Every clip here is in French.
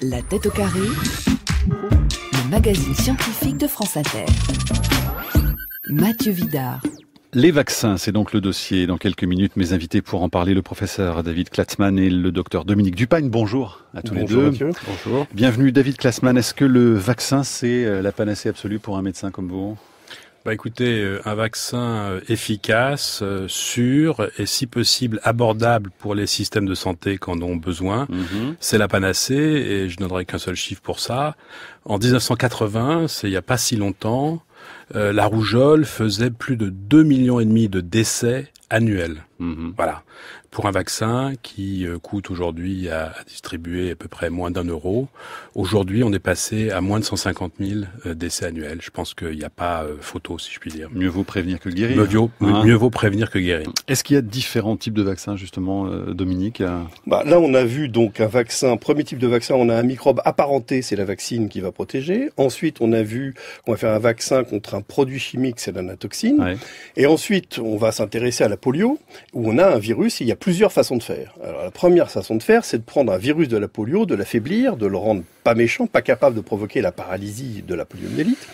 La tête au carré, le magazine scientifique de France Inter. Mathieu Vidard. Les vaccins, c'est donc le dossier. Dans quelques minutes, mes invités pour en parler, le professeur David Klatzmann et le docteur Dominique Dupagne. Bonjour à tous les deux. Bonjour. Bienvenue David Klatzmann. Est-ce que le vaccin, c'est euh, la panacée absolue pour un médecin comme vous bah écoutez, euh, un vaccin euh, efficace, euh, sûr et si possible abordable pour les systèmes de santé qu'en ont besoin, mhm. c'est la panacée et je donnerai qu'un seul chiffre pour ça. En 1980, c'est il n'y a pas si longtemps, la rougeole faisait plus de 2 millions et demi de décès annuels. Mhm. Voilà. Pour un vaccin qui euh, coûte aujourd'hui à, distribuer à peu près moins d'un euro, aujourd'hui on est passé à moins de 150 000 euh, décès annuels. Je pense qu'il n'y a pas euh, photo, si je puis dire. Mieux vaut prévenir que guérir. Mieux, hein mieux vaut prévenir que guérir. Est-ce qu'il y a différents types de vaccins, justement, Dominique bah, Là, on a vu donc un vaccin, premier type de vaccin, on a un microbe apparenté, c'est la vaccine qui va protéger. Ensuite, on a vu qu'on va faire un vaccin contre un produit chimique, c'est l'anatoxine. Ouais. Et ensuite, on va s'intéresser à la polio où on a un virus, il y a plusieurs façons de faire. Alors la première façon de faire, c'est de prendre un virus de la polio, de l'affaiblir, de le rendre pas méchant, pas capable de provoquer la paralysie de la poliomyélite,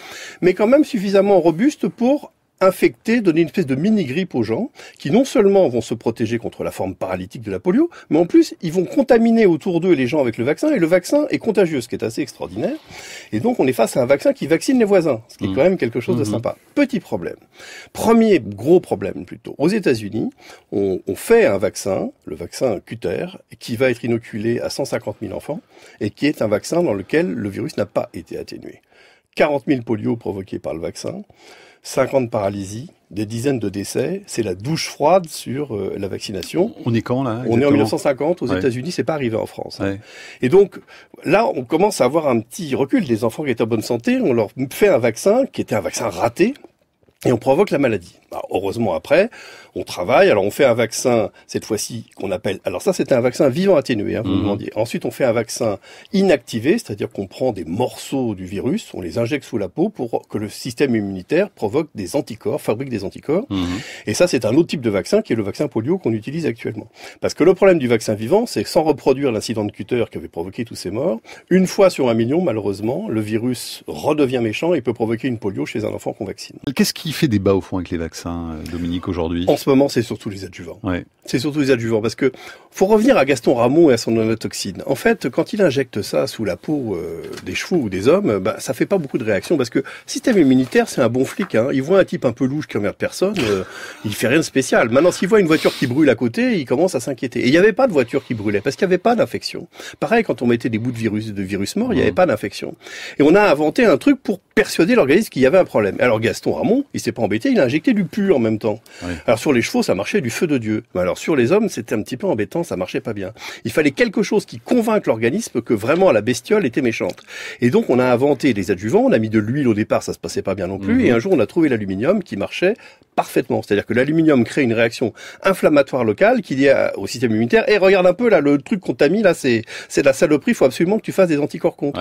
mais quand même suffisamment robuste pour infecter, donner une espèce de mini-grippe aux gens, qui non seulement vont se protéger contre la forme paralytique de la polio, mais en plus, ils vont contaminer autour d'eux les gens avec le vaccin, et le vaccin est contagieux, ce qui est assez extraordinaire. Et donc, on est face à un vaccin qui vaccine les voisins, ce qui est mmh. quand même quelque chose de mmh. sympa. Petit problème. Premier gros problème, plutôt. Aux États-Unis, on, on, fait un vaccin, le vaccin Cutter, qui va être inoculé à 150 000 enfants, et qui est un vaccin dans lequel le virus n'a pas été atténué. 40 000 polio provoqués par le vaccin. 50 paralysies, des dizaines de décès. C'est la douche froide sur euh, la vaccination. On est quand là On est en 1950 aux États-Unis, c'est pas arrivé en France. Hein. Et donc là, on commence à avoir un petit recul. des enfants qui étaient en bonne santé, on leur fait un vaccin qui était un vaccin raté et on provoque la maladie. Bah, heureusement après, on travaille. Alors on fait un vaccin cette fois-ci qu'on appelle. Alors ça c'était un vaccin vivant atténué. Hein, vous me mhm. demandiez. Ensuite on fait un vaccin inactivé, c'est-à-dire qu'on prend des morceaux du virus, on les injecte sous la peau pour que le système immunitaire provoque des anticorps, fabrique des anticorps. Mhm. Et ça c'est un autre type de vaccin qui est le vaccin polio qu'on utilise actuellement. Parce que le problème du vaccin vivant, c'est sans reproduire l'incident de Cutter qui avait provoqué tous ces morts, une fois sur un million malheureusement, le virus redevient méchant et peut provoquer une polio chez un enfant qu'on vaccine. Qu'est-ce qui fait débat au fond avec les vaccins euh, Dominique, aujourd'hui En ce moment, c'est surtout les adjuvants. C'est surtout les adjuvants, parce que faut revenir à Gaston Ramon et à son anatoxine. En fait, quand il injecte ça sous la peau euh, des chevaux ou des hommes, ça bah, ça fait pas beaucoup de réactions, parce que système immunitaire, c'est un bon flic. Hein. Il voit un type un peu louche qui emmerde personne, euh, il fait rien de spécial. Maintenant, s'il voit une voiture qui brûle à côté, il commence à s'inquiéter. Et il n'y avait pas de voiture qui brûlait, parce qu'il n'y avait pas d'infection. Pareil, quand on mettait des bouts de virus, de virus il n'y avait mmh. pas d'infection. Et on a inventé un truc pour persuader l'organisme qu'il y avait un problème. Alors Gaston Ramon, il s'est pas embêté, il a injecté du en même temps. Alors sur les chevaux, ça marchait du feu de Dieu. Mais alors sur les hommes, c'était un petit peu embêtant, ça marchait pas bien. Il fallait quelque chose qui convainque l'organisme que vraiment la bestiole était méchante. Et donc on a inventé les adjuvants, on a mis de l'huile au départ, ça se passait pas bien non plus. Mhm. Et un jour, on a trouvé l'aluminium qui marchait parfaitement. C'est-à-dire que l'aluminium crée une réaction inflammatoire locale qui dit au système immunitaire, et eh, regarde un peu là, le truc qu'on t'a mis là, c'est de la saloperie, il faut absolument que tu fasses des anticorps contre.